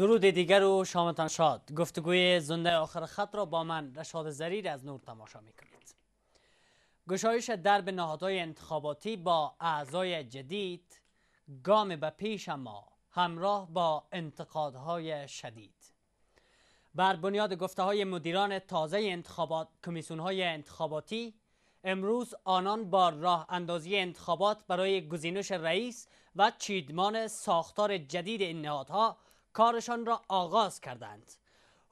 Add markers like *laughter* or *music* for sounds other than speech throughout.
درود دیگر و شامتان شاد گفتگوی زنده آخر خط را با من رشاد زریر از نور تماشا میکنید گشایش درب نهادهای انتخاباتی با اعضای جدید گام به پیش ما همراه با انتقادهای شدید بر بنیاد گفته های مدیران تازه انتخابات کمیسیون های انتخاباتی امروز آنان با راه اندازی انتخابات برای گزینش رئیس و چیدمان ساختار جدید این نهادها کارشان را آغاز کردند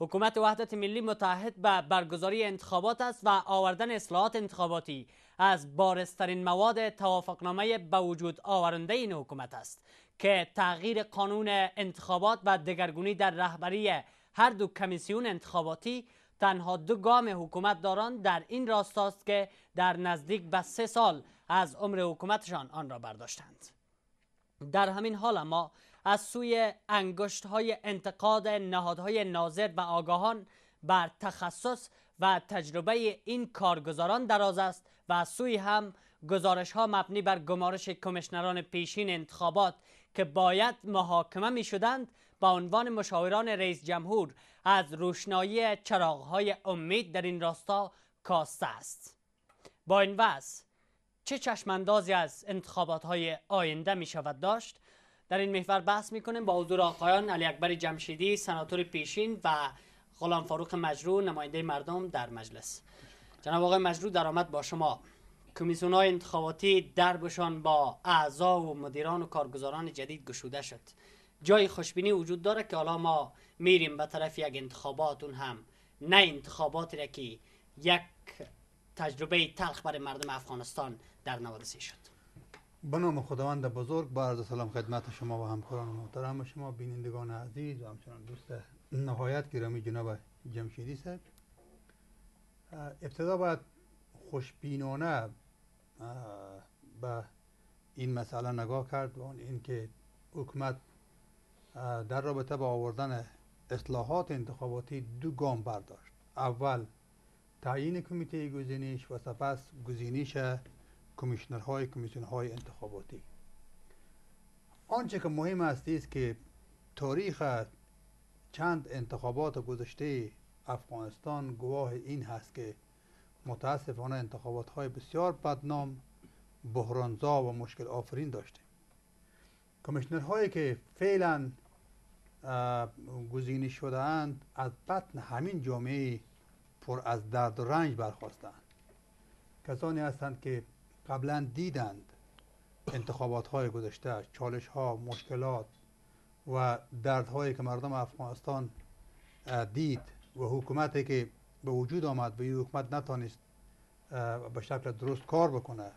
حکومت وحدت ملی متحد به برگزاری انتخابات است و آوردن اصلاحات انتخاباتی از بارسترین مواد توافقنامه به وجود آورنده این حکومت است که تغییر قانون انتخابات و دگرگونی در رهبری هر دو کمیسیون انتخاباتی تنها دو گام حکومت داران در این راستاست که در نزدیک به سه سال از عمر حکومتشان آن را برداشتند در همین حال ما از سوی انگشت های انتقاد نهادهای ناظر و آگاهان بر تخصص و تجربه این کارگزاران دراز است و از سوی هم گزارش ها مبنی بر گمارش کمشنران پیشین انتخابات که باید محاکمه می شدند با عنوان مشاوران رئیس جمهور از روشنایی چراغ های امید در این راستا کاسته است با این وضع چه چشماندازی از انتخابات های آینده می شود داشت در این محور بحث میکنیم با حضور آقایان علی اکبر جمشیدی سناتور پیشین و غلام فاروق مجرو نماینده مردم در مجلس جناب آقای مجرو آمد با شما کمیسیون های انتخاباتی دربشان با اعضا و مدیران و کارگزاران جدید گشوده شد جای خوشبینی وجود داره که حالا ما میریم به طرف یک انتخابات اون هم نه انتخابات را که یک تجربه تلخ برای مردم افغانستان در نوادسی شد به نام خداوند بزرگ با عرض سلام خدمت شما و همکاران محترم شما بینندگان عزیز و همچنان دوست نهایت گرامی جناب جمشیدی صاحب ابتدا باید خوشبینانه به این مسئله نگاه کرد و اینکه حکومت در رابطه با آوردن اصلاحات انتخاباتی دو گام برداشت اول تعیین کمیته گزینش و سپس گزینش های کمیسیون های انتخاباتی آنچه که مهم است است که تاریخ چند انتخابات گذشته افغانستان گواه این هست که متاسفانه انتخابات های بسیار بدنام بحرانزا و مشکل آفرین کمیشنر هایی که فعلا گزینش شده اند از بطن همین جامعه پر از درد و رنج برخواستند کسانی هستند که قبلا دیدند انتخابات های گذشته چالش ها مشکلات و درد هایی که مردم افغانستان دید و حکومتی که به وجود آمد و این حکومت نتانست به شکل درست کار بکنه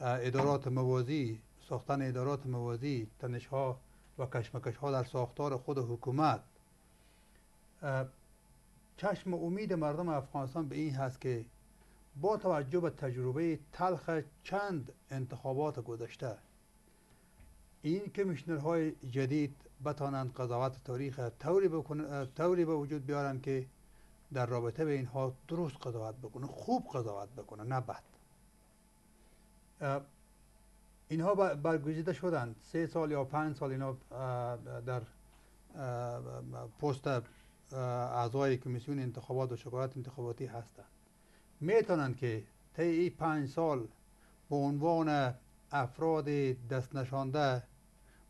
ادارات موازی ساختن ادارات موازی تنش ها و کشمکش ها در ساختار خود حکومت چشم امید مردم افغانستان به این هست که با توجه به تجربه تلخ چند انتخابات گذشته این های جدید بتانند قضاوت تاریخ طوری, طوری به وجود بیارند که در رابطه به اینها درست قضاوت بکنه خوب قضاوت بکنه نه بد اینها برگزیده شدند سه سال یا پنج سال اینها در پست اعضای کمیسیون انتخابات و شکایت انتخاباتی هستند میتونند که طی پنج سال به عنوان افراد دست نشانده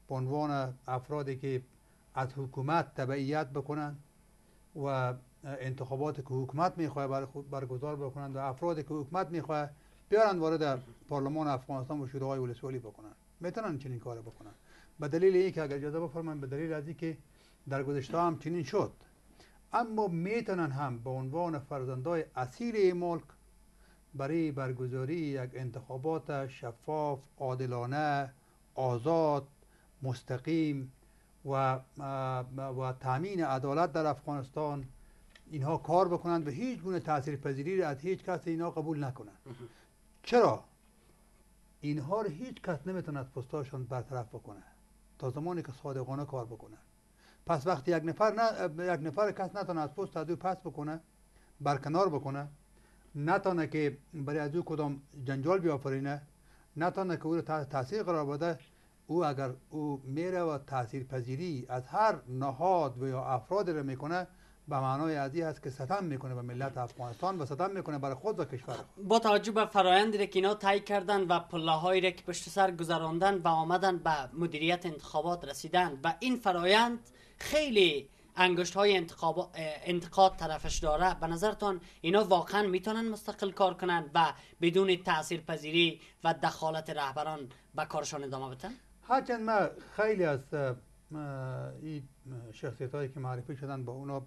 به عنوان افرادی که از حکومت تبعیت بکنند و انتخابات که حکومت میخواه برگزار بکنند و افرادی که حکومت میخواه بیارند وارد در پارلمان افغانستان و شورای ولسوالی بکنند میتونن چنین کار بکنن به دلیل اینکه اگر اجازه بفرمایید به دلیل از اینکه در گذشته هم چنین شد اما میتونن هم به عنوان فرزندای اصیل این ملک برای برگزاری یک انتخابات شفاف عادلانه آزاد مستقیم و و تامین عدالت در افغانستان اینها کار بکنند و هیچ گونه تاثیر پذیری را از هیچ کس اینها قبول نکنند چرا اینها را هیچ کس نمیتونه از برطرف بکنه تا زمانی که صادقانه کار بکنند پس وقتی یک نفر نه یک نفر کس نتونه از پست دو پس بکنه برکنار بکنه نتونه که برای از او کدام جنجال بیافرینه نتونه که او تاثیر قرار بده او اگر او میره و تاثیر پذیری از هر نهاد و یا افراد رو میکنه به معنای عدی است که ستم میکنه به ملت افغانستان و ستم میکنه برای خود و کشور با توجه به فرایندی که اینا تای کردن و پله هایی که پشت سر گذراندن و آمدن به مدیریت انتخابات رسیدن و این فرایند خیلی انگشت های انتخاب انتقاد طرفش داره به نظرتان اینا واقعا میتونن مستقل کار کنند و بدون تأثیر پذیری و دخالت رهبران به کارشان ادامه بتن؟ هرچند ما خیلی از این شخصیت هایی که معرفی شدن با اونا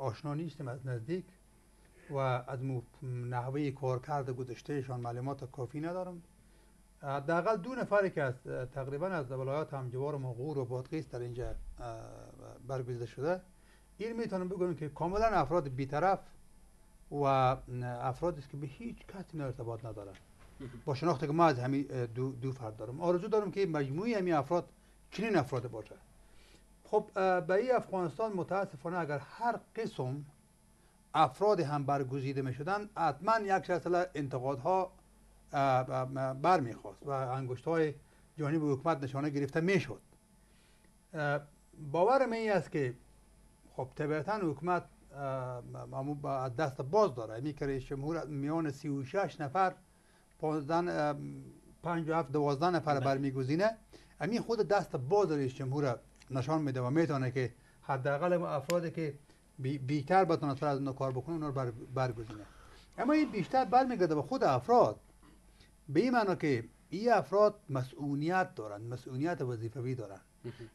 آشنا نیستیم از نزدیک و از نحوه کارکرد گذشتهشان معلومات کافی ندارم حداقل دو نفری که از تقریبا از ولایات همجوار ما غور و بادغیس در اینجا برگزیده شده این میتونم بگویم که کاملا افراد بیطرف و افرادی است که به هیچ کسی ارتباط ندارن با شناخت که ما از همین دو, دو فرد دارم آرزو دارم که مجموعی همین افراد چنین افراد باشه خب به افغانستان متاسفانه اگر هر قسم افراد هم برگزیده می شدن حتما یک انتقاد ها بر می خواست و انگشت های جانب حکومت نشانه گرفته می شد باورم این است که خب طبیعتا حکومت از دست باز داره می که جمهور میان 36 نفر و هفت 12 نفر بله. برمیگزینه امی خود دست باز رئیس جمهور نشان میده و میتونه که حداقل افرادی که بیتر بتونه سر از کار بکنه اونا رو بر برگزینه اما این بیشتر برمیگرده به خود افراد به این معنا که این افراد مسئولیت دارن مسئولیت وظیفوی دارن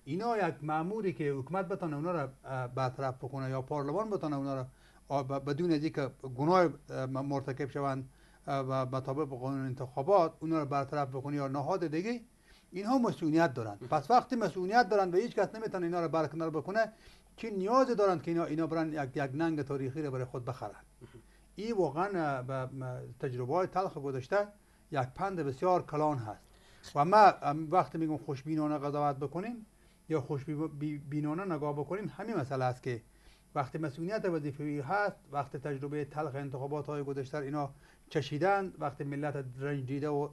اینا یک معموری که حکومت بتونه اونا رو برطرف بکنه یا پارلمان بتونه اونا رو بدون از اینکه گناه مرتکب شوند و مطابق قانون انتخابات اونا رو برطرف بکنه یا نهاد دیگه اینها مسئولیت دارند پس وقتی مسئولیت دارند و هیچ کس نمیتونه اینا رو برکنار بکنه که نیاز دارند که اینا اینا برن یک یک ننگ تاریخی رو برای خود بخرند این واقعا به تجربه های تلخ گذشته یک پند بسیار کلان هست و ما وقتی میگم خوشبینانه قضاوت بکنیم یا خوشبینانه نگاه بکنیم همین مسئله است که وقتی مسئولیت وظیفه‌ای هست وقتی تجربه تلخ انتخابات های گذشته اینا چشیدند وقتی ملت رنجیده و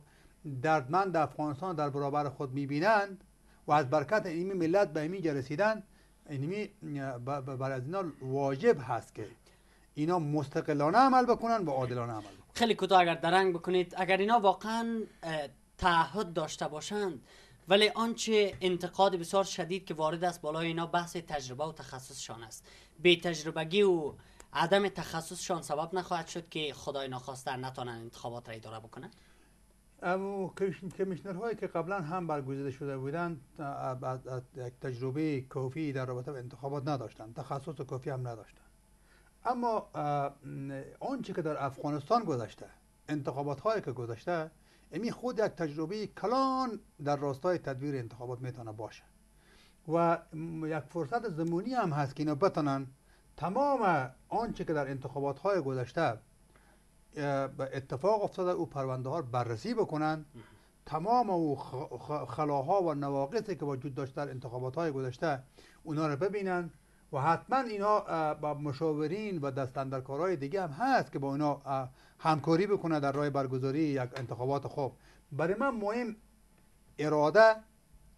دردمند افغانستان در برابر خود میبینند و از برکت این ملت به اینجا رسیدن اینمی بر از اینا واجب هست که اینا مستقلانه عمل بکنن و عادلانه عمل بکنن خیلی کوتاه اگر درنگ بکنید اگر اینا واقعا تعهد داشته باشند ولی آنچه انتقاد بسیار شدید که وارد است بالای اینا بحث تجربه و تخصصشان است بی تجربگی و عدم تخصصشان سبب نخواهد شد که خدای ناخواسته نتانند انتخابات را اداره بکنند اما هایی که قبلا هم برگزیده شده بودند یک تجربه کافی در رابطه با انتخابات نداشتند تخصص کافی هم نداشتند اما آنچه که در افغانستان گذشته انتخابات هایی که گذشته امی خود یک تجربه کلان در راستای تدویر انتخابات میتونه باشه و یک فرصت زمانی هم هست که اینا بتونن تمام آنچه که در انتخابات های گذشته به اتفاق افتاده او پرونده ها بررسی بکنند تمام او خلاها و نواقصی که وجود داشت در انتخابات های گذشته اونا رو ببینند و حتما اینا با مشاورین و دستاندرکارهای دیگه هم هست که با اینا همکاری بکنه در راه برگزاری یک انتخابات خوب برای من مهم اراده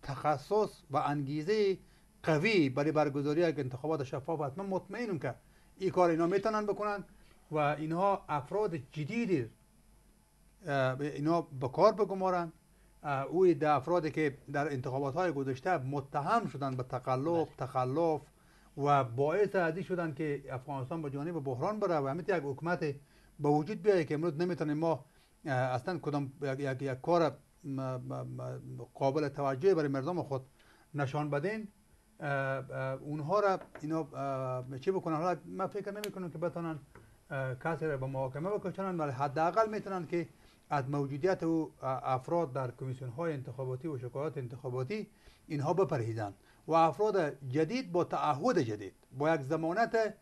تخصص و انگیزه قوی برای برگزاری یک انتخابات شفاف حتما مطمئنم که این کار اینا میتونن بکنن و اینها افراد جدیدی اینا به کار بگمارند اوی ده افرادی که در انتخابات های گذشته متهم شدند به تقلب بله. تخلف و باعث عدی شدند که افغانستان به جانب بحران بره و همیت یک حکومت به وجود بیاید که امروز نمیتونیم ما اصلا کدام یک, یک،, یک کار قابل توجه برای مردم خود نشان بدین اونها را اینا چی بکنن حالا من فکر نمی که بتونن کسی را به محاکمه بکشانند ولی حداقل میتونند که از موجودیت او افراد در کمیسیون های انتخاباتی و شکایات انتخاباتی اینها بپرهیزند و افراد جدید با تعهد جدید با یک زمانت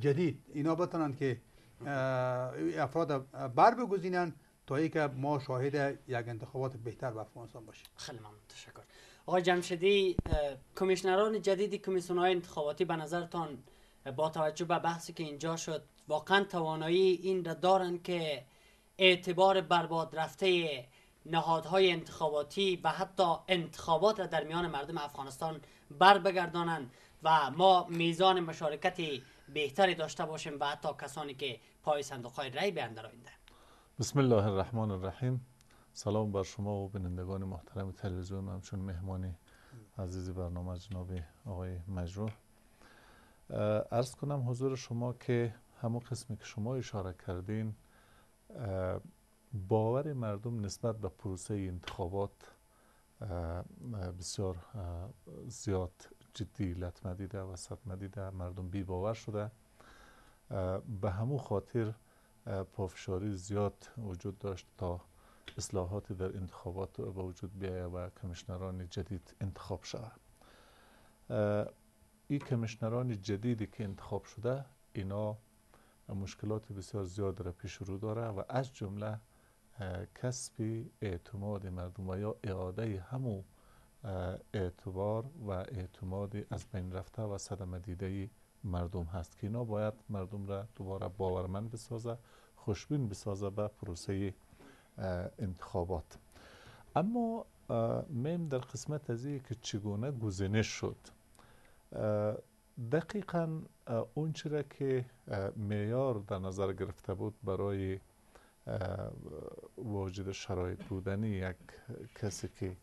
جدید اینا بتونند که افراد بر بگذینند تا ای که ما شاهد یک انتخابات بهتر به افغانستان باشیم خیلی ممنون تشکر آقای جمشدی کمیشنران جدید کمیسیون های انتخاباتی به نظرتان با توجه به بحثی که اینجا شد واقعا توانایی این را دارند که اعتبار برباد رفته نهادهای انتخاباتی و حتی انتخابات را در میان مردم افغانستان بر بگردانند و ما میزان مشارکت بهتری داشته باشیم و حتی کسانی که پای صندوق های رای به بسم الله الرحمن الرحیم سلام بر شما و بینندگان محترم تلویزیون همچون مهمانی عزیز برنامه جناب آقای مجروح ارز کنم حضور شما که همون قسمی که شما اشاره کردین باور مردم نسبت به پروسه انتخابات بسیار زیاد جدی دیده و صدمه دیده مردم بی باور شده به همون خاطر پافشاری زیاد وجود داشت تا اصلاحات در انتخابات به وجود بیاید و کمیشنران جدید انتخاب شود این کمیشنران جدیدی که انتخاب شده اینا مشکلات بسیار زیاد را پیش رو داره و از جمله کسب اعتماد مردم و یا اعاده همو اعتبار و اعتماد از بین رفته و صدمه دیده مردم هست که اینا باید مردم را دوباره باورمند بسازه خوشبین بسازه به پروسه انتخابات اما میم در قسمت از که چگونه گزینش شد دقیقا اون که میار در نظر گرفته بود برای واجد شرایط بودنی یک کسی که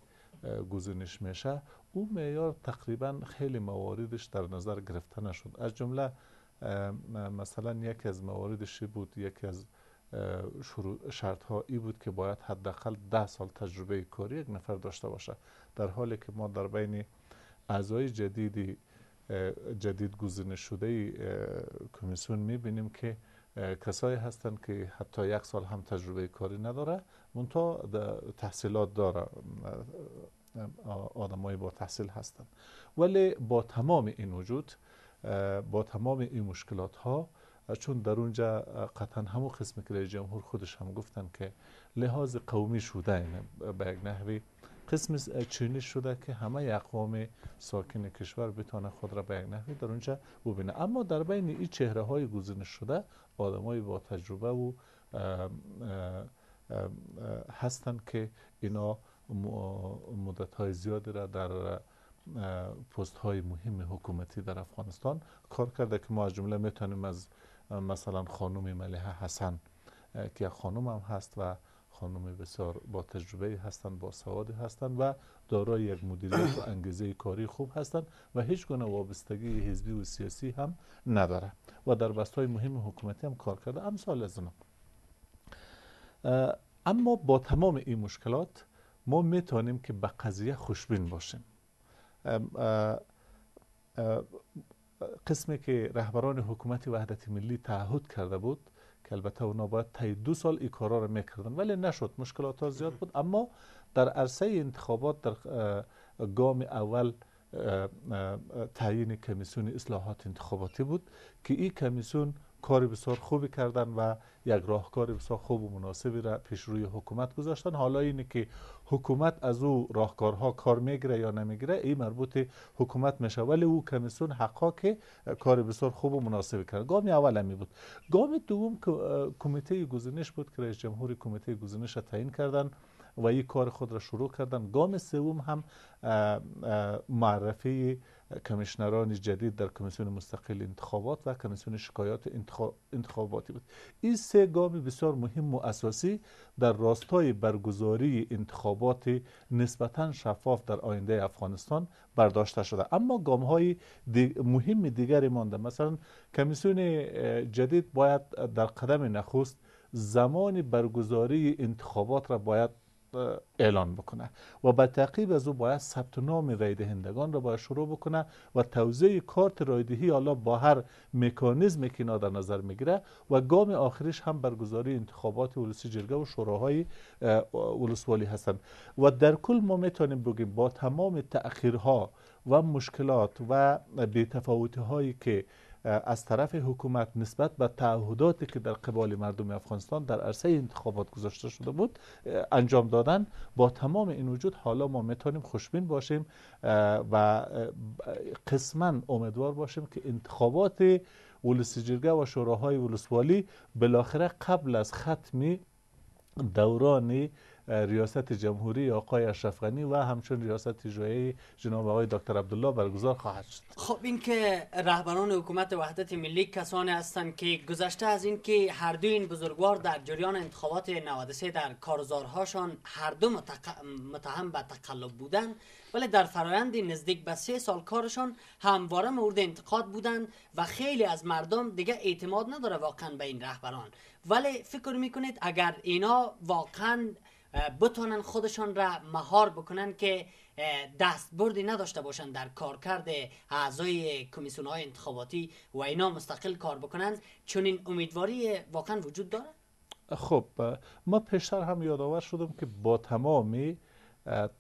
گزینش میشه او میار تقریبا خیلی مواردش در نظر گرفته نشد از جمله مثلا یکی از مواردش بود یکی از شرط ها ای بود که باید حداقل ده سال تجربه کاری یک نفر داشته باشه در حالی که ما در بین اعضای جدیدی جدید گزینه شده کمیسیون میبینیم که کسایی هستند که حتی یک سال هم تجربه کاری نداره منتها تحصیلات داره آدمای با تحصیل هستند ولی با تمام این وجود با تمام این مشکلات ها چون در اونجا قطعا همون قسم که جمهور خودش هم گفتن که لحاظ قومی شده به یک نحوی قسم چینی شده که همه اقوام ساکن کشور بتانه خود را به یک نحوی در اونجا ببینه اما در بین این چهره های گزینش شده های با تجربه و هستند که اینا مدت های زیادی را در پست های مهم حکومتی در افغانستان کار کرده که ما از جمله میتونیم از مثلا خانم ملیحه حسن که خانم هم هست و خانم بسیار با تجربه هستند، با سواد هستند و دارای یک مدیریت و *coughs* انگیزه کاری خوب هستند و هیچ گونه وابستگی حزبی و سیاسی هم نداره و در بستهای مهم حکومتی هم کار کرده امثال از اونم اما با تمام این مشکلات ما میتونیم که به قضیه خوشبین باشیم قسمی که رهبران حکومت وحدت ملی تعهد کرده بود که البته اونا باید طی دو سال ای کارا رو میکردن ولی نشد مشکلات ها زیاد بود اما در عرصه انتخابات در گام اول تعیین کمیسیون اصلاحات انتخاباتی بود که این کمیسیون کار بسیار خوبی کردن و یک راهکار بسیار خوب و مناسبی را پیش روی حکومت گذاشتن حالا اینه که حکومت از او راهکارها کار میگیره یا نمیگیره این مربوط حکومت میشه ولی او کمیسیون حقا که کار بسیار خوب و مناسبی کرد گام اول همی بود گام دوم کمیته گزینش بود که رئیس جمهوری کمیته گزینش را تعیین کردن و این کار خود را شروع کردن گام سوم هم معرفی کمیشنران جدید در کمیسیون مستقل انتخابات و کمیسیون شکایات انتخاباتی بود این سه گام بسیار مهم و اساسی در راستای برگزاری انتخابات نسبتا شفاف در آینده افغانستان برداشته شده اما گام های مهم دیگری مانده مثلا کمیسیون جدید باید در قدم نخست زمان برگزاری انتخابات را باید اعلان بکنه و به تعقیب از او باید ثبت نام رای دهندگان را باید شروع بکنه و توزیع کارت رایدهی حالا با هر مکانیزمی که اینا در نظر میگیره و گام آخرش هم برگزاری انتخابات ولسی جرگه و شوراهای ولسوالی هستند و در کل ما میتونیم بگیم با تمام تأخیرها و مشکلات و بی‌تفاوتی‌هایی که از طرف حکومت نسبت به تعهداتی که در قبال مردم افغانستان در عرصه انتخابات گذاشته شده بود انجام دادن با تمام این وجود حالا ما میتونیم خوشبین باشیم و قسما امیدوار باشیم که انتخابات ولس جرگه و شوراهای ولسوالی بالاخره قبل از ختم دوران ریاست جمهوری آقای اشرف غنی و همچون ریاست اجرایی جناب آقای دکتر عبدالله برگزار خواهد شد خب این که رهبران حکومت وحدت ملی کسانی هستند که گذشته از این که هر دو این بزرگوار در جریان انتخابات 93 در کارزارهاشان هر دو متهم به تقلب بودند ولی در فرایند نزدیک به سه سال کارشان همواره مورد انتقاد بودند و خیلی از مردم دیگه اعتماد نداره واقعا به این رهبران ولی فکر میکنید اگر اینا واقعا بتونن خودشان را مهار بکنن که دست بردی نداشته باشند در کارکرد اعضای کمیسیون های انتخاباتی و اینا مستقل کار بکنند چون این امیدواری واقعا وجود داره خب ما پیشتر هم یادآور شدم که با تمامی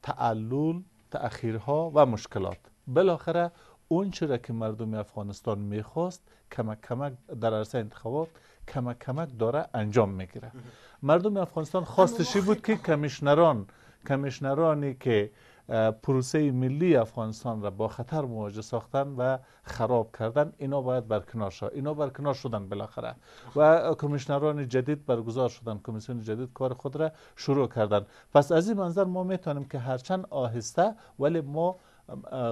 تعلل تأخیرها و مشکلات بالاخره اون چرا که مردم افغانستان میخواست کمک کمک در عرصه انتخابات کمک کمک داره انجام میگیره مردم افغانستان خواستشی بود که کمیشنران کمیشنرانی که پروسه ملی افغانستان را با خطر مواجه ساختن و خراب کردن اینا باید برکنار شد اینا برکنار شدن بالاخره و کمیشنران جدید برگزار شدن کمیسیون جدید کار خود را شروع کردن پس از این منظر ما میتونیم که هرچند آهسته ولی ما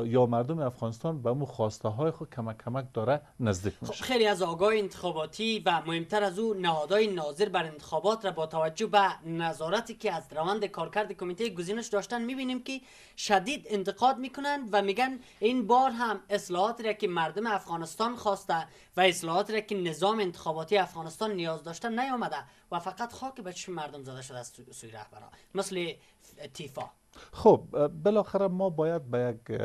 یا مردم افغانستان به مو خواسته های خود کمک کمک داره نزدیک خب، میشه خیلی از آگاه انتخاباتی و مهمتر از او نهادهای ناظر بر انتخابات را با توجه به نظارتی که از روند کارکرد کمیته گزینش داشتن میبینیم که شدید انتقاد میکنند و میگن این بار هم اصلاحاتی را که مردم افغانستان خواسته و اصلاحاتی را که نظام انتخاباتی افغانستان نیاز داشته نیامده و فقط خاک به مردم زده شده از سوی رهبران مثل تیفا خب بالاخره ما باید به یک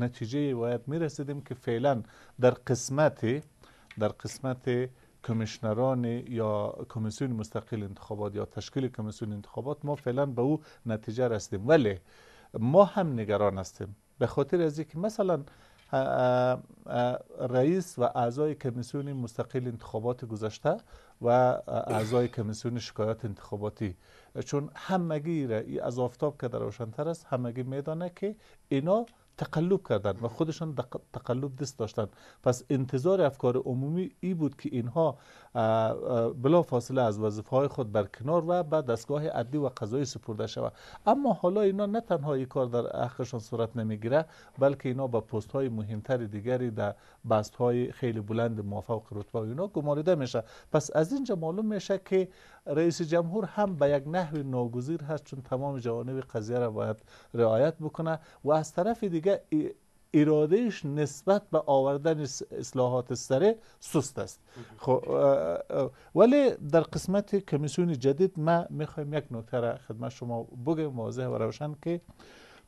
نتیجه باید می رسیدیم که فعلا در قسمت در قسمت کمیشنران یا کمیسیون مستقل انتخابات یا تشکیل کمیسیون انتخابات ما فعلا به او نتیجه رسیدیم ولی ما هم نگران هستیم به خاطر از اینکه مثلا رئیس و اعضای کمیسیون مستقل انتخابات گذشته و اعضای کمیسیون شکایات انتخاباتی چون همگی از آفتاب که در روشنتر است همگی میدانه که اینا تقلب کردند و خودشان تقلب دست داشتند پس انتظار افکار عمومی ای بود که اینها بلا فاصله از وظیفه های خود برکنار و به دستگاه عدلی و قضایی سپرده شود اما حالا اینا نه تنها این کار در حقشان صورت نمیگیره بلکه اینا به پست های مهمتر دیگری در بست های خیلی بلند موافق رتبه اینا گمارده میشه پس از اینجا معلوم میشه که رئیس جمهور هم به یک نحو ناگزیر هست چون تمام جوانب قضیه را باید رعایت بکنه و از طرف دیگه ارادهش نسبت به آوردن اصلاحات سره سست است خب، ولی در قسمت کمیسیون جدید ما میخوایم یک نکته را خدمت شما بگم واضح و روشن که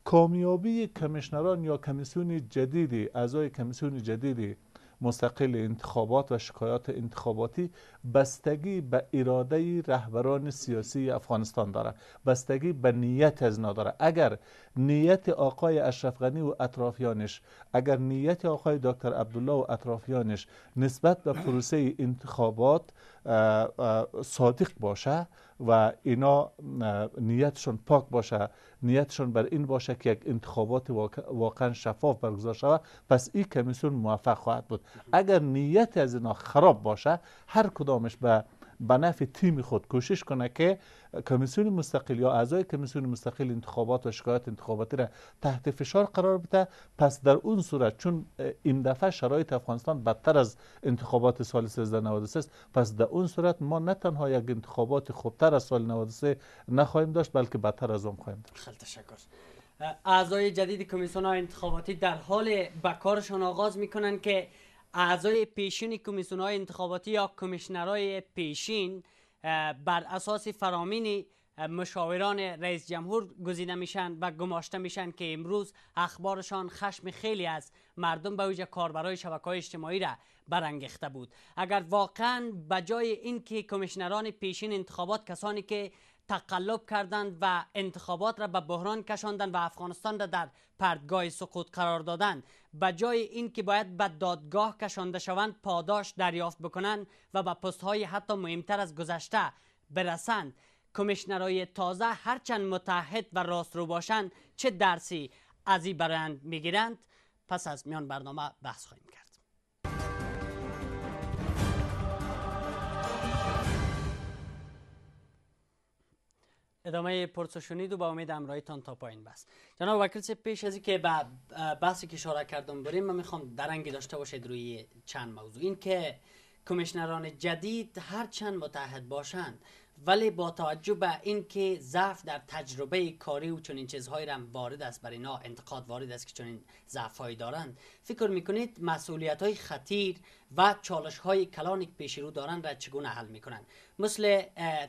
کامیابی کمیشنران یا کمیسیون جدیدی اعضای کمیسیون جدیدی مستقل انتخابات و شکایات انتخاباتی بستگی به اراده رهبران سیاسی افغانستان داره بستگی به نیت از نداره اگر نیت آقای اشرف غنی و اطرافیانش اگر نیت آقای دکتر عبدالله و اطرافیانش نسبت به پروسه انتخابات صادق باشه و اینا نیتشون پاک باشه نیتشون بر این باشه که یک انتخابات واقعا شفاف برگزار شود پس این کمیسیون موفق خواهد بود اگر نیت از اینا خراب باشه هر کدام کدامش به به نفع تیم خود کوشش کنه که کمیسیون مستقل یا اعضای کمیسیون مستقل انتخابات و شکایت انتخاباتی را تحت فشار قرار بده پس در اون صورت چون این دفعه شرایط افغانستان بدتر از انتخابات سال 1393 است پس در اون صورت ما نه تنها یک انتخابات خوبتر از سال 93 نخواهیم داشت بلکه بدتر از آن خواهیم داشت خیلی تشکر اعضای جدید کمیسیون انتخاباتی در حال به کارشان آغاز میکنن که اعضای پیشین کمیسیون های انتخاباتی یا کمیشنرهای پیشین بر اساس فرامین مشاوران رئیس جمهور گزیده میشن و گماشته میشن که امروز اخبارشان خشم خیلی از مردم به ویژه کاربرای شبکه های اجتماعی را برانگیخته بود اگر واقعا به جای اینکه کمیشنران پیشین انتخابات کسانی که تقلب کردند و انتخابات را به بحران کشاندند و افغانستان را در پردگاه سقوط قرار دادند به جای اینکه باید به دادگاه کشانده شوند پاداش دریافت بکنند و به های حتی مهمتر از گذشته برسند کمیشنرهای تازه هرچند متحد و راسترو باشند چه درسی از این برند میگیرند پس از میان برنامه بحث خواهیم کرد ادامه پرسو و و با امید همراهیتان تا پایین بس جناب وکیل سپیش پیش از اینکه به بحثی که اشاره کردم بریم من میخوام درنگی داشته باشید روی چند موضوع این که کمیشنران جدید هر چند متحد باشند ولی با توجه به اینکه ضعف در تجربه کاری و چنین چیزهایی هم وارد است برای اینا انتقاد وارد است که چنین ضعفهایی دارند فکر میکنید مسئولیت های خطیر و چالش های کلانی که پیش رو دارند را چگونه حل میکنند مثل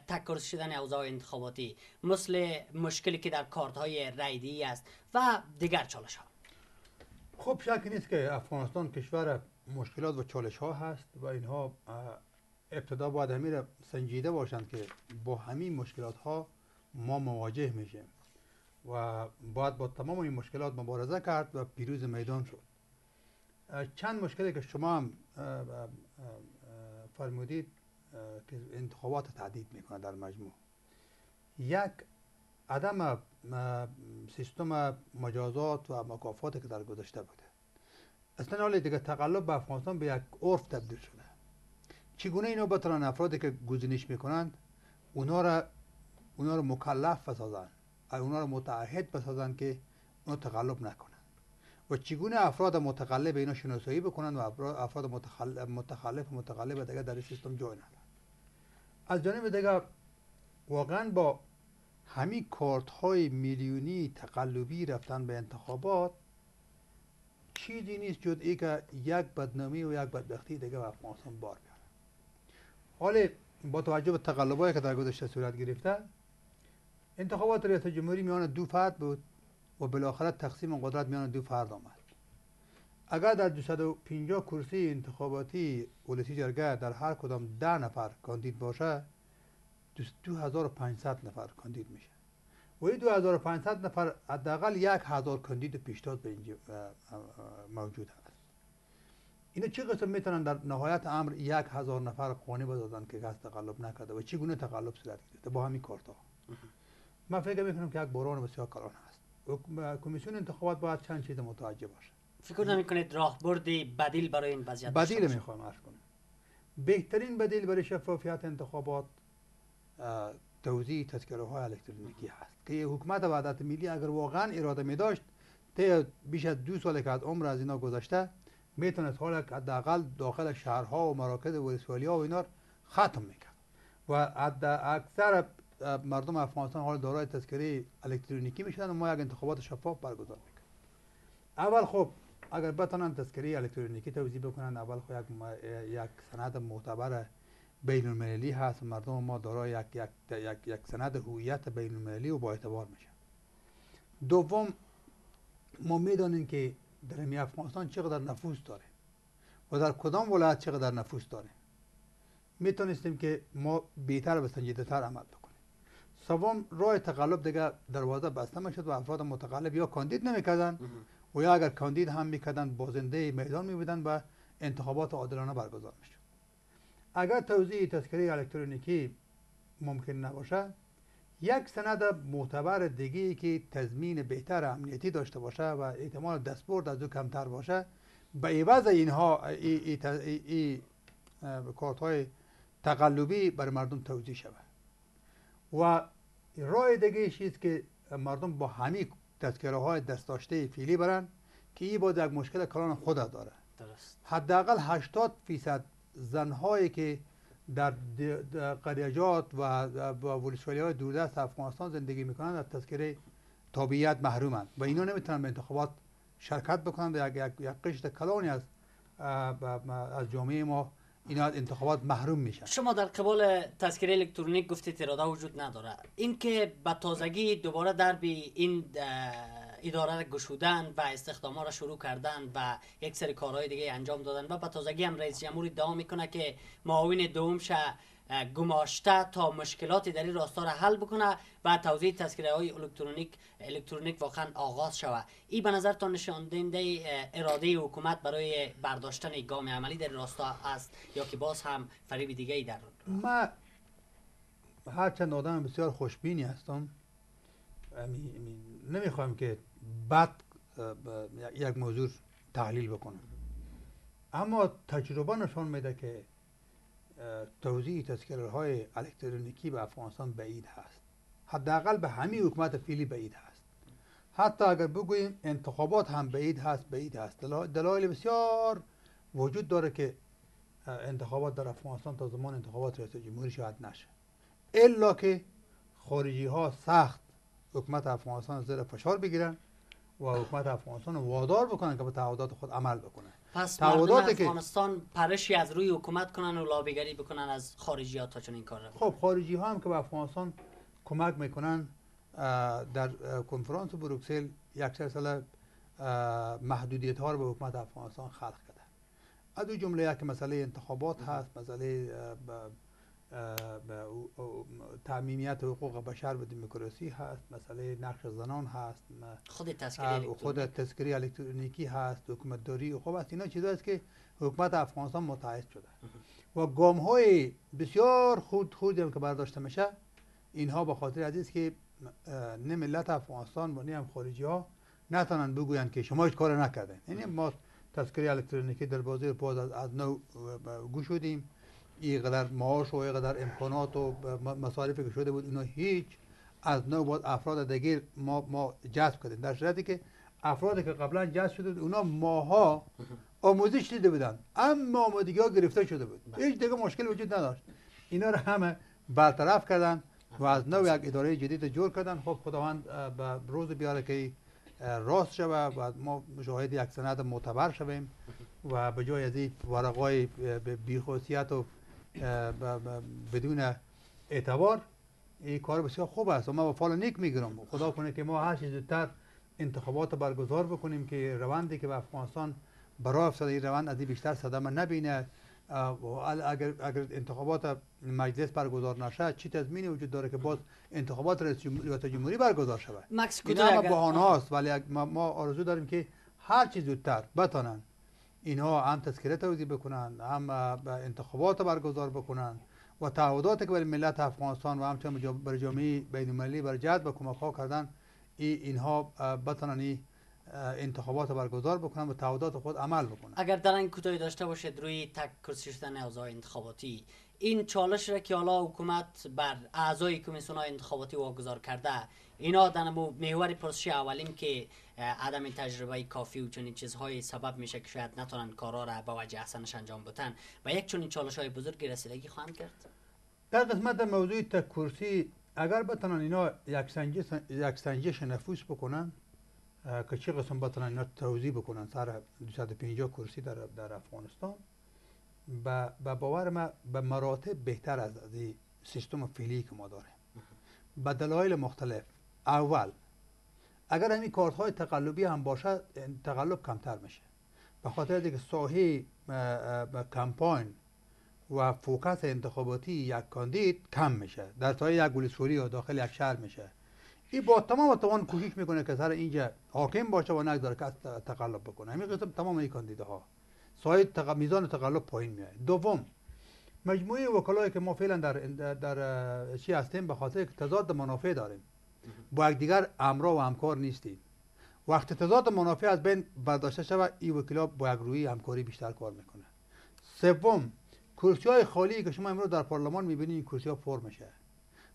تکرس شدن اوضاع انتخاباتی مثل مشکلی که در کارت های رایدی است و دیگر چالش ها خب شک نیست که افغانستان کشور مشکلات و چالش ها هست و اینها ابتدا باید همین سنجیده باشند که با همین مشکلات ها ما مواجه میشیم و باید با تمام این مشکلات مبارزه کرد و پیروز میدان شد چند مشکلی که شما هم فرمودید که انتخابات تعدید میکنه در مجموع یک عدم سیستم مجازات و مکافاتی که در گذشته بوده اصلا حال دیگه تقلب به افغانستان به یک عرف تبدیل شده چگونه اینا بتونن افرادی که گزینش میکنند اونا را اونا رو مکلف بسازن اونا رو متعهد بسازن که اونا تقلب نکنن و چگونه افراد متقلب اینا شناسایی بکنن و افراد متخلف و متقلب دیگه در سیستم جای ندارند از جانب دیگه واقعا با همین کارت های میلیونی تقلبی رفتن به انتخابات چیزی نیست جد ای که یک بدنامی و یک بدبختی دیگه به افغانستان بار حال با توجه به تقلبایی که در گذشته صورت گرفته انتخابات ریاست جمهوری میان دو فرد بود و بالاخره تقسیم قدرت میان دو فرد آمد اگر در 250 کرسی انتخاباتی ولسی جرگه در هر کدام ده نفر کاندید باشه 2500 نفر کاندید میشه و این 2500 نفر حداقل هزار کاندید پیشتاز به اینجا موجود اینا چه قسم میتونن در نهایت امر یک هزار نفر خانه بزادن که کس تقلب نکرده و چی گونه تقلب صورت گرفته با همین کارتا من فکر میکنم که یک باران بسیار کلان هست و کمیسیون انتخابات باید چند چیز متوجه باشه فکر راه بردی بدیل برای این وضعیت بدیل میخوام عرض کنم بهترین بدیل برای شفافیت انتخابات توزیع تذکره های الکترونیکی هست که حکومت وحدت ملی اگر واقعا اراده می داشت بیش از دو سال که از عمر از اینا گذشته میتونست حالا حداقل داخل شهرها و مراکز ها و اینا ختم میکرد و اکثر مردم افغانستان حال دارای تذکره الکترونیکی میشدن و ما یک انتخابات شفاف برگزار میکرد اول خب اگر بتونن تذکری الکترونیکی توضیح بکنن اول خب یک, یک سند معتبر بین المللی هست مردم ما دارای یک, یک, یک, یک سند هویت بین المللی و با اعتبار میشن دوم ما میدانیم که در می افغانستان چقدر نفوذ داره و در کدام ولایت چقدر نفوذ داره میتونستیم که ما بهتر و سنجیده عمل بکنیم سوم راه تقلب دیگه دروازه بسته میشد و افراد متقلب یا کاندید نمیکردن و یا اگر کاندید هم میکردن بازنده میدان میبودن و انتخابات عادلانه برگزار میشد اگر توزیع تذکره الکترونیکی ممکن نباشه یک سند معتبر دیگه که تضمین بهتر امنیتی داشته باشه و احتمال دستبرد از او کمتر باشه به عوض اینها ای, ای, کارت های تقلبی بر مردم توضیح شود و راه دیگه چیز که مردم با همین تذکره های دست داشته فیلی برن که این باز یک مشکل کلان خود داره حداقل 80 فیصد زنهایی که در قریجات و ولسوالی های دوردست افغانستان زندگی میکنند از تذکره طبیعت محرومند و اینا نمیتونن به انتخابات شرکت بکنند و یک قشت کلانی از از جامعه ما اینا از انتخابات محروم میشن شما در قبال تذکره الکترونیک گفتید اراده وجود نداره اینکه به تازگی دوباره بی این اداره را گشودن و استخدام را شروع کردن و یک سری کارهای دیگه انجام دادن و به تازگی هم رئیس جمهور ادعا میکنه که معاون دومش گماشته تا مشکلاتی در این راستا را حل بکنه و توزیع تذکره های الکترونیک الکترونیک واقعا آغاز شود این به نظر تا نشان دهنده اراده حکومت برای برداشتن گام عملی در راستا است یا که باز هم فریب دیگه ای در ما چند آدم بسیار خوشبینی هستم یعنی نمیخوام که بعد یک موضوع تحلیل بکنم. اما تجربه نشان میده که توضیح تذکره های الکترونیکی به افغانستان بعید هست حداقل به همه حکومت فیلی بعید هست حتی اگر بگوییم انتخابات هم بعید هست بعید هست دلایل بسیار وجود داره که انتخابات در افغانستان تا زمان انتخابات ریاست جمهوری شاید نشه الا که خارجی ها سخت حکومت افغانستان زیر فشار بگیرن و حکومت افغانستان رو وادار بکنن که به تعهدات خود عمل بکنن پس تعهدات افغانستان پرشی از روی حکومت کنن و لابیگری بکنن از خارجی ها تا چون این کار رو خب خارجی ها هم که به افغانستان کمک میکنن در کنفرانس بروکسل یک سال محدودیت ها رو به حکومت افغانستان خلق کردن از دو جمله یک مسئله انتخابات هست مسئله تعمیمیت حقوق بشر و دموکراسی هست مسئله نقش زنان هست خود تذکری خود تذکری الکترونیکی هست حکومت داری خب است اینا چیزا است که حکومت افغانستان متعهد شده و گام های بسیار خود خودی هم که برداشته میشه اینها به خاطر عزیز که نه ملت افغانستان و نه هم خارجی ها نتونن بگویند که شما هیچ کار نکردین یعنی ما تذکری الکترونیکی در بازی پاز از, نو گوش شدیم اینقدر معاش و اینقدر امکانات و مصارفی که شده بود اینا هیچ از نو باید افراد دیگه ما, ما جذب کردیم در صورتی که افرادی که قبلا جذب شده بود اونا ماها آموزش دیده بودن اما آمادگی ها گرفته شده بود بله. هیچ دیگه مشکل وجود نداشت اینا رو همه برطرف کردن و از نو یک اداره جدید جور کردن خب خداوند به روز بیاره که راست شوه و ما شاهد یک سند معتبر شویم و به جای از این ورقای بیخوصیت و بدون اعتبار این کار بسیار خوب است و ما با فال نیک میگیرم خدا کنه که ما هر زودتر انتخابات برگزار بکنیم که روندی که به افغانستان برای افتاده این روند از این بیشتر صدمه نبینه اگر, اگر انتخابات مجلس برگزار نشه چی تضمینی وجود داره که باز انتخابات رئیس ریاست جمهوری برگزار شود این همه بهانه ولی ما آرزو داریم که هر چیزی زودتر بتانند اینها هم تذکره توضیح بکنند هم انتخابات برگزار بکنند و تعهداتی که برای ملت افغانستان و همچنین بر جامعه بین المللی بر جد به کمک ها کردن اینها بتانن ای انتخابات برگزار بکنن و تعهدات خود عمل بکنن اگر در این کوتاهی داشته باشید روی تک کرسی شدن انتخاباتی این چالش را که حالا حکومت بر اعضای کمیسیون انتخاباتی واگذار کرده اینا در محور پرسش اولیم که عدم تجربه کافی و چنین چیزهایی سبب میشه که شاید نتونن کارا را به وجه احسنش انجام بدن و یک چنین چالش های بزرگی رسیدگی خواهند کرد در قسمت موضوع کرسی اگر بتونن اینا یک سنجش, یک نفوس بکنن که چه قسم بتونن اینا توضیح بکنن سر 250 کرسی در, در افغانستان به با باور ما به مراتب بهتر از, از سیستم فعلی که ما داریم به دلایل مختلف اول اگر همین کارت های تقلبی هم باشه، یعنی تقلب کمتر میشه به خاطر اینکه صاحی کمپاین و فوکس انتخاباتی یک کاندید کم میشه در سایه یک گلیسوری یا داخل یک شهر میشه این با تمام توان کوشش میکنه که سر اینجا حاکم باشه و نگذاره کس تقلب بکنه همین قسم تمام این کاندیدها سایه تق... میزان تقلب پایین میاد دوم مجموعه وکلایی که ما فعلا در در چی هستیم به خاطر تضاد منافع داریم با یکدیگر همراه و همکار نیستیم. وقتی تضاد منافع از بین برداشته شود این وکلا با روی همکاری بیشتر کار میکنه سوم کرسی های خالی که شما امروز در پارلمان میبینید این کرسی ها پر میشه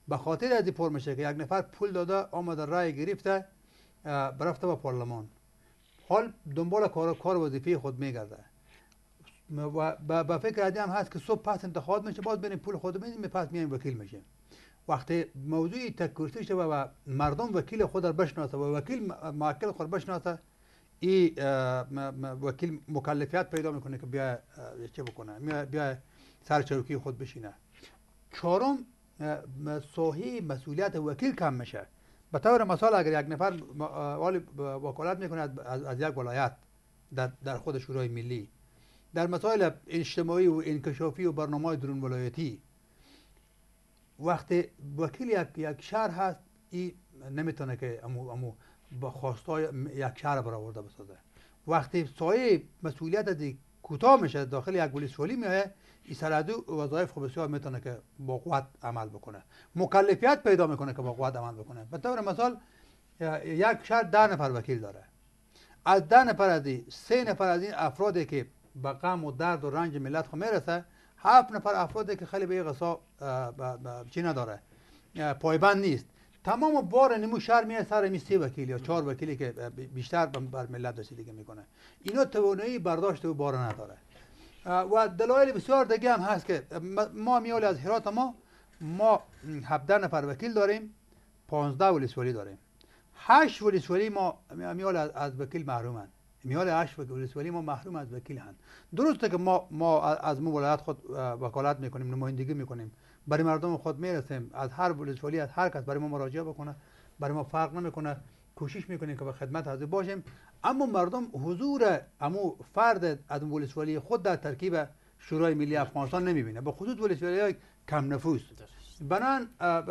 به خاطر از پر میشه که یک نفر پول داده آمده رای گرفته برفته به پارلمان حال دنبال کار کار وظیفه خود میگرده و به فکر هم هست که صبح پس انتخاب میشه باز بریم پول خود میدیم پس میایم وکیل میشیم وقتی موضوع تکرتی شوه و مردم وکیل خود را بشناسه و وکیل معکل خود بشناسه ای وکیل مکلفیت پیدا میکنه که بیا چه بکنه بیا سرچروکی خود بشینه چهارم صاحی مسئولیت وکیل کم میشه به طور مثال اگر یک نفر والی وکالت میکنه از یک ولایت در, خود شورای ملی در مسائل اجتماعی و انکشافی و برنامه درون ولایتی وقتی وکیل یک یک شهر هست این نمیتونه که امو, امو با خواستای یک شهر برآورده بسازه وقتی سایه مسئولیت از کوتاه میشه داخل یک ولسوالی میایه این سردو وظایف خوب بسیار میتونه که با قوت عمل بکنه مکلفیت پیدا میکنه که با قوت عمل بکنه به طور مثال یک شهر ده نفر وکیل داره از ده نفر از سه نفر از این افرادی که به غم و درد و رنج ملت خو میرسه هفت نفر افرادی که خیلی به غذا چی نداره پایبند نیست تمام بار نمو شهر میه سر می سه وکیل یا چهار وکیلی که بیشتر بر ملت رسیدگی میکنه اینا توانایی برداشت و بار نداره و دلایل بسیار دیگه هم هست که ما میال از هرات ما ما 17 نفر وکیل داریم 15 ولسوالی داریم 8 ولسوالی ما میال از وکیل محرومند میال عشق بگویید ولی ما محروم از وکیل هن درسته که ما ما از مو ولایت خود وکالت میکنیم نمایندگی میکنیم برای مردم خود میرسیم از هر ولسوالی از هر کس برای ما مراجعه بکنه برای ما فرق نمیکنه کوشش میکنیم که به خدمت حاضر باشیم اما مردم حضور امو فرد از ولسوالی خود در ترکیب شورای ملی افغانستان نمیبینه به خصوص ولسوالی های کم نفوس بنان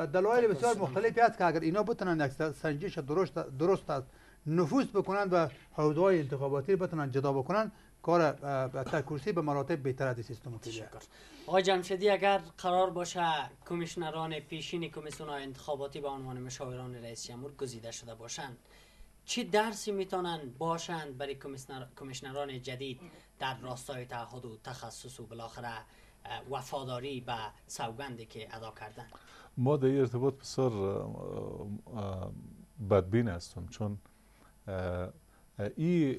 دلایل بسیار مختلفی هست که اگر اینا بتونن یک سنجش درست درست است نفوذ بکنند و حوزه انتخاباتی را بتونن جدا بکنن کار کرسی به مراتب بهتر از سیستم تشکر آقای جمشدی اگر قرار باشه کمیشنران پیشین کمیسیون انتخاباتی به عنوان مشاوران رئیس جمهور گزیده شده باشند چه درسی میتونن باشند برای کمیشنران جدید در راستای تعهد و تخصص و بالاخره وفاداری به سوگندی که ادا کردن ما در ارتباط بسیار بدبین هستم چون ای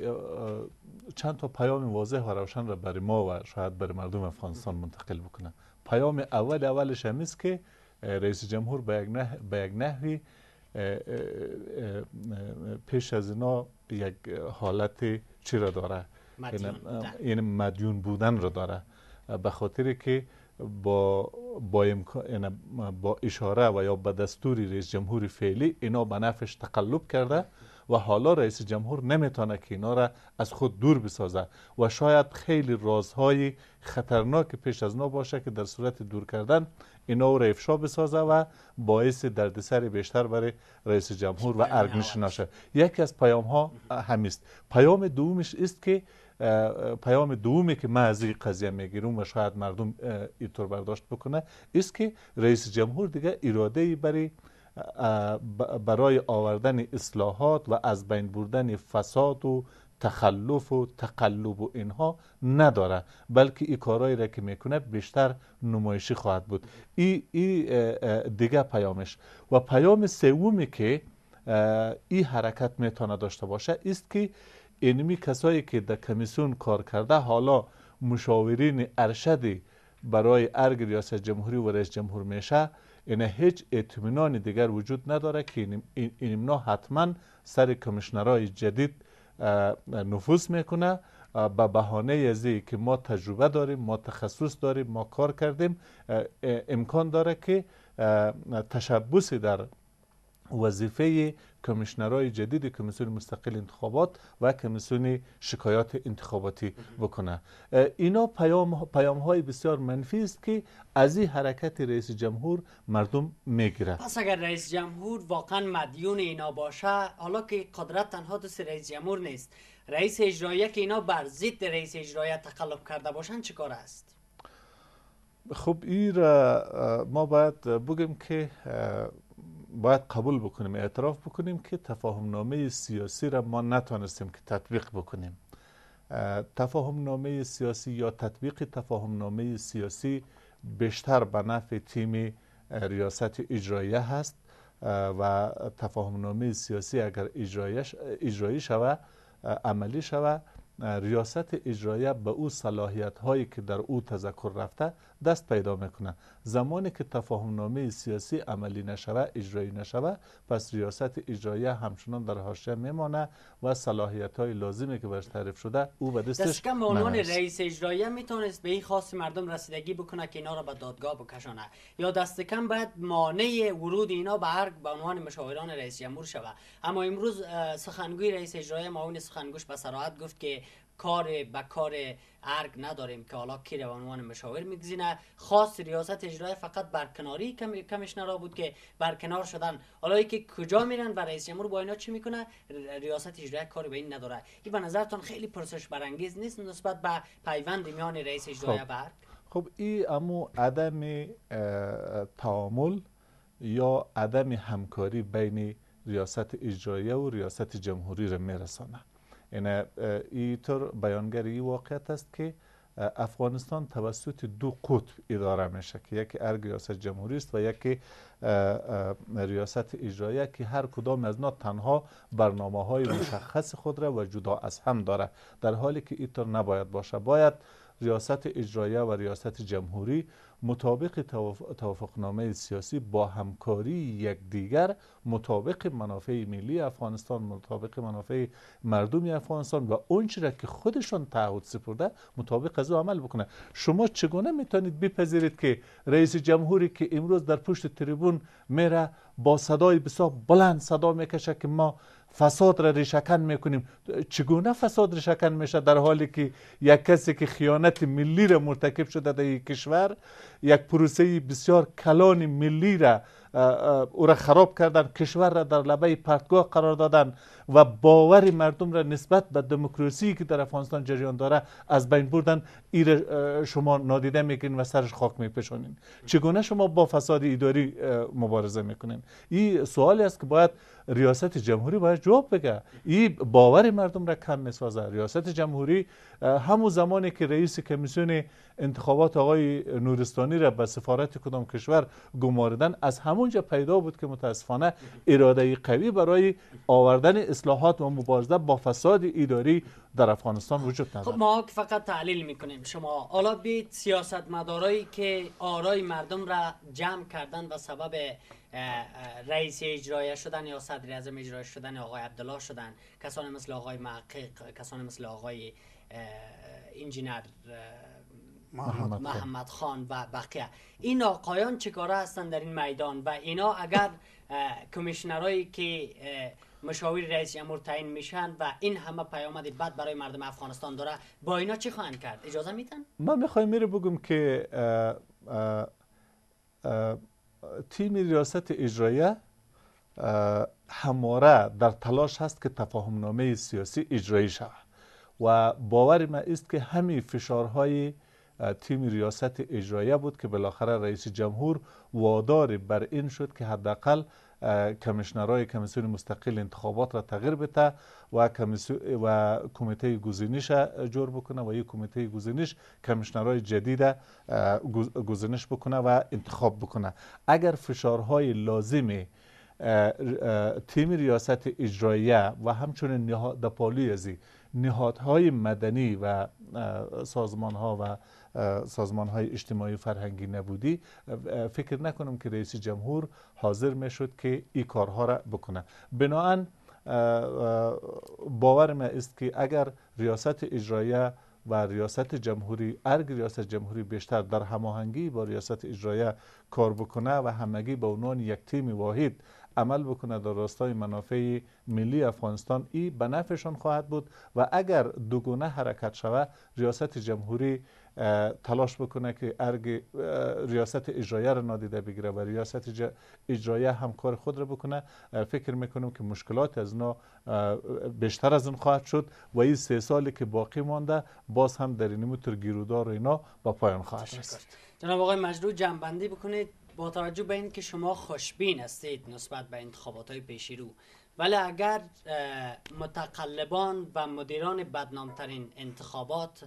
چند تا پیام واضح و روشن را برای ما و شاید برای مردم افغانستان منتقل بکنه پیام اول اولش هم که رئیس جمهور به یک, پیش از اینا یک حالت چی را داره یعنی مدیون بودن را داره به خاطر که با با, با اشاره و یا به دستور رئیس جمهور فعلی اینا به نفش تقلب کرده و حالا رئیس جمهور نمیتونه که اینا را از خود دور بسازه و شاید خیلی رازهای خطرناک پیش از نا باشه که در صورت دور کردن اینا را افشا بسازه و باعث دردسر بیشتر برای رئیس جمهور و ارگ نشه یکی از پیام ها همیست پیام دومش است که پیام دومی که من از این قضیه میگیرم و شاید مردم اینطور برداشت بکنه است که رئیس جمهور دیگه اراده برای برای آوردن اصلاحات و از بین بردن فساد و تخلف و تقلب و اینها نداره بلکه این کارهایی را که میکنه بیشتر نمایشی خواهد بود این دیگه پیامش و پیام سومی که این حرکت میتونه داشته باشه است که اینمی کسایی که در کمیسیون کار کرده حالا مشاورین ارشدی برای ارگ ریاست جمهوری و رئیس جمهور میشه اینه یعنی هیچ اطمینان دیگر وجود نداره که این ها حتما سر کمیشنرهای جدید نفوذ میکنه به بهانه از که ما تجربه داریم ما تخصص داریم ما کار کردیم امکان داره که تشبوسی در وظیفه کمیشنرای جدید کمیسیون مستقل انتخابات و کمیسیون شکایات انتخاباتی بکنه اینا پیام, پیام های بسیار منفی است که از این حرکت رئیس جمهور مردم میگیره پس اگر رئیس جمهور واقعا مدیون اینا باشه حالا که قدرت تنها دست رئیس جمهور نیست رئیس اجرایی که اینا بر ضد رئیس اجرایی تقلب کرده باشن چیکار است خب این ما باید بگیم که باید قبول بکنیم اعتراف بکنیم که تفاهم نامه سیاسی را ما نتونستیم که تطبیق بکنیم تفاهم نامه سیاسی یا تطبیق تفاهم نامه سیاسی بیشتر به نفع تیم ریاست اجرایه هست و تفاهم نامه سیاسی اگر اجرایی شود عملی شود ریاست اجرایه به او صلاحیت هایی که در او تذکر رفته دست پیدا میکنه زمانی که تفاهم نامه سیاسی عملی نشوه اجرایی نشوه پس ریاست اجرایی همچنان در حاشیه میمانه و صلاحیت های لازمی که برش تعریف شده او به دستش کم به عنوان رئیس اجرایی میتونست به این خاص مردم رسیدگی بکنه که اینا را به دادگاه بکشانه یا دست کم باید مانع ورود اینا به به عنوان مشاوران رئیس جمهور شوه اما امروز سخنگوی رئیس اجرایی معاون سخنگوش به صراحت گفت که کار به کار ارگ نداریم که حالا کی به عنوان مشاور میگزینه خاص ریاست اجرای فقط برکناری کم کمیشنرا بود که برکنار شدن حالا که کجا میرن و رئیس جمهور با اینا چی میکنه ریاست اجرایی کاری به این نداره این به نظرتون خیلی پرسش برانگیز نیست نسبت به پیوند میان رئیس اجرایی خب. برق خب این امو عدم تعامل یا عدم همکاری بین ریاست اجرایی و ریاست جمهوری رو میرسانه این ایتر بیانگری بیانگری واقعیت است که افغانستان توسط دو قطب اداره میشه که یکی ارگ ریاست جمهوری است و یکی ریاست اجرایی که هر کدام از تنها برنامه های مشخص خود را و جدا از هم داره در حالی که اینطور نباید باشه باید ریاست اجرایی و ریاست جمهوری مطابق توافقنامه سیاسی با همکاری دیگر مطابق منافع ملی افغانستان مطابق منافع مردم افغانستان و اونچه را که خودشان تعهد سپرده مطابق از او عمل بکنه شما چگونه میتونید بپذیرید که رئیس جمهوری که امروز در پشت تریبون میره با صدای بسیار بلند صدا میکشه که ما فساد را ریشکن میکنیم چگونه فساد ریشکن میشه در حالی که یک کسی که خیانت ملی را مرتکب شده در یک کشور یک پروسه بسیار کلان ملی را او را خراب کردن کشور را در لبه پرتگاه قرار دادن و باور مردم را نسبت به دموکراسی که در افغانستان جریان داره از بین بردن ایر شما نادیده میکنین و سرش خاک میپشونین چگونه شما با فساد اداری مبارزه میکنین این سوالی است که باید ریاست جمهوری باید جواب بگه این باور مردم را کم میسازه ریاست جمهوری همون زمانی که رئیس کمیسیون انتخابات آقای نورستانی را به سفارت کدام کشور گماردن از همونجا پیدا بود که متاسفانه اراده قوی برای آوردن اصلاحات و مبارزه با فساد اداری در افغانستان وجود خب، ندارد ما فقط تحلیل میکنیم شما حالا بیت سیاست مدارایی که آرای مردم را جمع کردند و سبب رئیس اجرایه شدن یا صدر اعظم اجرایه شدن آقای عبدالله شدن کسان مثل آقای محقق کسان مثل آقای انجینر محمد, محمد خان. و بقیه این آقایان کاره هستند در این میدان و اینا اگر کمیشنرهایی که مشاور رئیس جمهور تعیین میشن و این همه پیامد بد برای مردم افغانستان داره با اینا چی خواهند کرد اجازه میدن ما میخوایم میره بگم که تیم ریاست اجرایه هماره در تلاش هست که تفاهم نامه سیاسی اجرایی شود و باور ما است که همین فشارهای تیم ریاست اجرایه بود که بالاخره رئیس جمهور وادار بر این شد که حداقل کمیشنرهای کمیسیون مستقل انتخابات را تغییر بده و و کمیته گزینش جور بکنه و یک کمیته گزینش کمیشنرهای جدید گزینش بکنه و انتخاب بکنه اگر فشارهای لازمی تیم ریاست اجراییه و همچنین نهاد دپالی ازی نهادهای مدنی و سازمانها و سازمان های اجتماعی و فرهنگی نبودی فکر نکنم که رئیس جمهور حاضر می شد که این کارها را بکنه بناهن باور من است که اگر ریاست اجرایه و ریاست جمهوری ارگ ریاست جمهوری بیشتر در هماهنگی با ریاست اجرایه کار بکنه و همگی به عنوان یک تیم واحد عمل بکنه در راستای منافع ملی افغانستان ای به نفعشان خواهد بود و اگر دوگونه حرکت شود ریاست جمهوری تلاش بکنه که ارگ ریاست اجرایه را نادیده بگیره و ریاست اجرایه همکار خود را بکنه فکر میکنم که مشکلات از نا بیشتر از این خواهد شد و این سه سالی که باقی مانده باز هم در این متر گیرودار اینا با پایان خواهد شد جناب آقای مجروع جنبندی بکنید با توجه به اینکه شما خوشبین هستید نسبت به انتخابات های پیشی رو ولی اگر متقلبان و مدیران بدنامترین انتخابات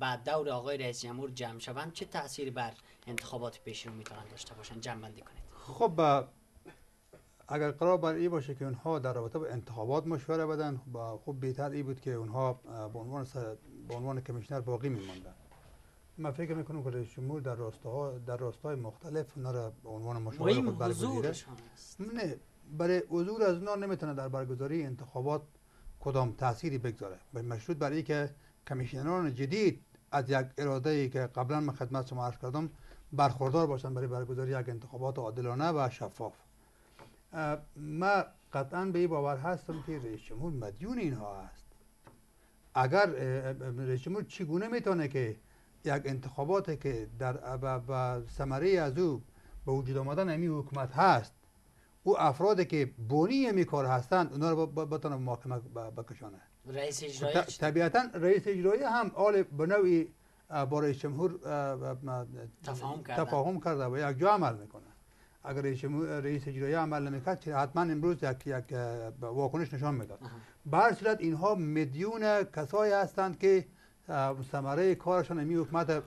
بعد دور آقای رئیس جمهور جمع شوند چه تاثیر بر انتخابات پیشی رو میتونن داشته باشن جمع بندی کنید خب اگر قرار بر این باشه که اونها در رابطه با انتخابات مشوره بدن خب, خب، بهتر ای بود که اونها به عنوان به عنوان کمیشنر باقی میموندن ما فکر میکنم که جمهور در راستا در راستای مختلف اونا را به عنوان مشاور خود برگزیده نه برای حضور از اونا نمیتونه در برگزاری انتخابات کدام تأثیری بگذاره به مشروط برای که کمیشنران جدید از یک اراده ای که قبلا من خدمت شما عرض کردم برخوردار باشن برای برگزاری یک انتخابات عادلانه و شفاف ما قطعا به این باور هستم که رئیس جمهور مدیون اینها است اگر رئیس جمهور چگونه میتونه که یک انتخاباتی که در ثمره از او به وجود آمدن امی حکومت هست او افرادی که بونی امی کار هستند اونا رو به محاکمه بکشانه رئیس اجرایی طبیعتا رئیس اجرایی هم آل به نوعی برای جمهور تفاهم کرده تفاهم کرده و یک جا عمل میکنه اگر رئیس اجرایی عمل نمیکرد چرا حتما امروز یک یک واکنش نشان میداد به هر صورت اینها مدیون کسایی هستند که ثمره کارشان امی حکومت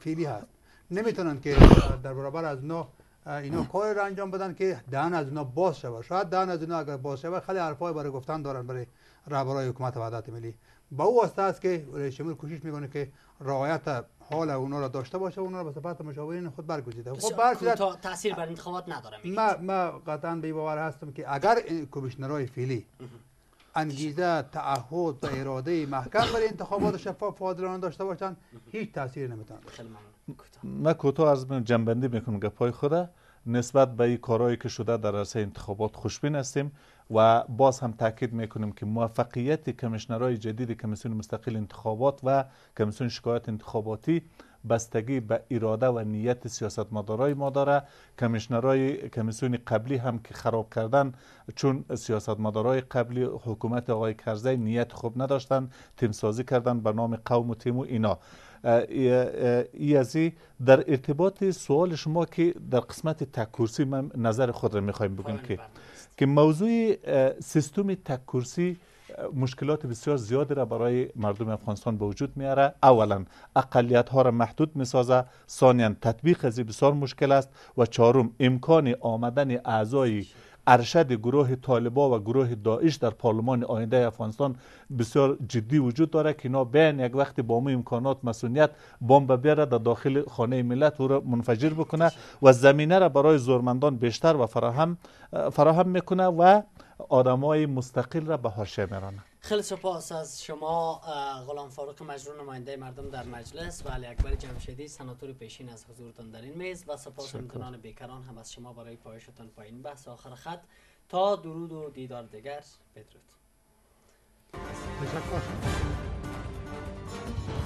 فیلی هست نمیتونن که در برابر از نو اینا کار را انجام بدن که دهن از اینا باز شود شاید دهن از اینا اگر باز شود خیلی حرفای برای گفتن دارن برای رهبرای حکومت وحدت ملی با او واسطه است که رئیس جمهور کوشش میکنه که رعایت حال اونا را داشته باشه اونا را به صفت مشاورین خود برگزیده خب برگزیده تاثیر بر انتخابات نداره قطعا به باور هستم که اگر کمیشنرهای فیلی. انگیزه تعهد و اراده محکم برای انتخابات شفاف و داشته باشند هیچ تاثیر نمیتونن ما کوتاه از جنبندی میکنم گپای خود. نسبت به این کارهایی که شده در عرصه انتخابات خوشبین هستیم و باز هم تاکید میکنیم که موفقیت کمیشنرهای جدید کمیسیون مستقل انتخابات و کمیسیون شکایت انتخاباتی بستگی به اراده و نیت سیاستمدارای ما داره کمیشنرهای کمیسیون قبلی هم که خراب کردن چون سیاستمدارای قبلی حکومت آقای کرزی نیت خوب نداشتن تیم سازی کردن به نام قوم و تیم و اینا ای در ارتباط سوال شما که در قسمت تکرسی من نظر خود را میخوایم بگیم که که موضوع سیستم تکورسی مشکلات بسیار زیادی را برای مردم افغانستان به وجود میاره اولا اقلیت ها را محدود میسازه ثانیا تطبیق از بسیار مشکل است و چهارم امکان آمدن اعضای ارشد گروه طالبا و گروه داعش در پارلمان آینده افغانستان بسیار جدی وجود داره که اینا بین یک وقت با مو امکانات مسئولیت بمب بیاره در داخل خانه ملت او را منفجر بکنه و زمینه را برای زورمندان بیشتر و فراهم فراهم میکنه و های مستقل را به حاشیه میرانند خیلی سپاس از شما غلام فاروق مجرور نماینده مردم در مجلس و علی اکبر جمشیدی سناتور پیشین از حضورتان در این میز و سپاس میکنان بیکران هم از شما برای پایشتان پایین بحث آخر خط تا درود و دیدار دیگر بدرود